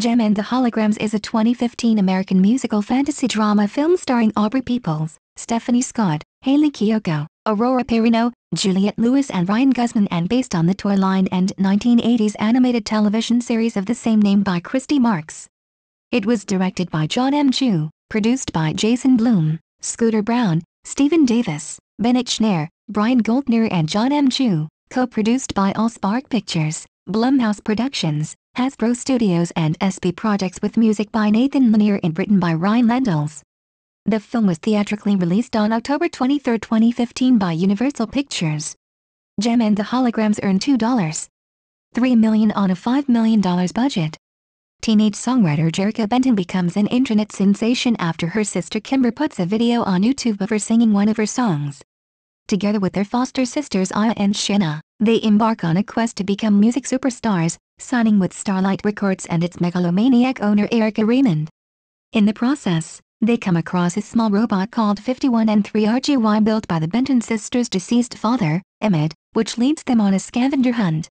Gem and the Holograms is a 2015 American musical fantasy drama film starring Aubrey Peoples, Stephanie Scott, Haley Kiyoko, Aurora Perino, Juliette Lewis and Ryan Guzman and based on the toy line and 1980s animated television series of the same name by Christy Marks. It was directed by John M. Chu, produced by Jason Bloom, Scooter Brown, Stephen Davis, Bennett Schneer, Brian Goldner and John M. Chu, co-produced by Allspark Pictures, Blumhouse Productions, Hasbro Studios and SB Projects with music by Nathan Lanier and written by Ryan Lendels. The film was theatrically released on October 23, 2015 by Universal Pictures. Gem and the Holograms earned $2.3 million on a $5 million budget. Teenage songwriter Jerrica Benton becomes an internet sensation after her sister Kimber puts a video on YouTube of her singing one of her songs. Together with their foster sisters Aya and Shanna, they embark on a quest to become music superstars, signing with Starlight Records and its megalomaniac owner Erica Raymond. In the process, they come across a small robot called 51 and 3RGY built by the Benton sisters' deceased father, Emmett, which leads them on a scavenger hunt.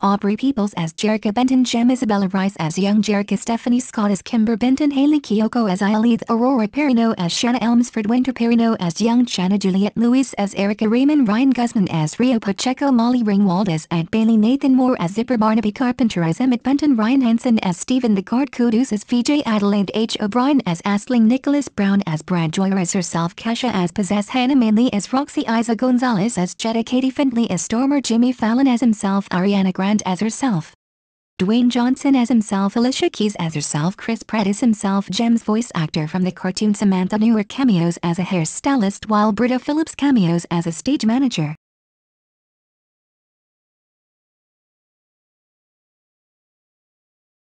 Aubrey Peoples as Jerica Benton, Jem Isabella Rice as young Jerica, Stephanie Scott as Kimber Benton, Haley Kioko as Aileth, Aurora Perino as Shanna Elmsford, Winter Perino as young Shanna, Juliet Lewis as Erica Raymond, Ryan Guzman as Rio Pacheco, Molly Ringwald as Aunt Bailey, Nathan Moore as Zipper, Barnaby Carpenter as Emmett Benton, Ryan Hansen as Stephen the Guard, Kudus as VJ, Adelaide H. O'Brien as Astling, Nicholas Brown as Brad Joyer as herself, Kasha as Possess, Hannah Manley as Roxy, Isa Gonzalez as Jetta, Katie Findley as Stormer, Jimmy Fallon as himself, Ariana Grande as herself. Dwayne Johnson as himself, Alicia Keys as herself, Chris Pratt as himself, Jem's voice actor from the cartoon Samantha Newer cameos as a hairstylist while Britta Phillips cameos as a stage manager.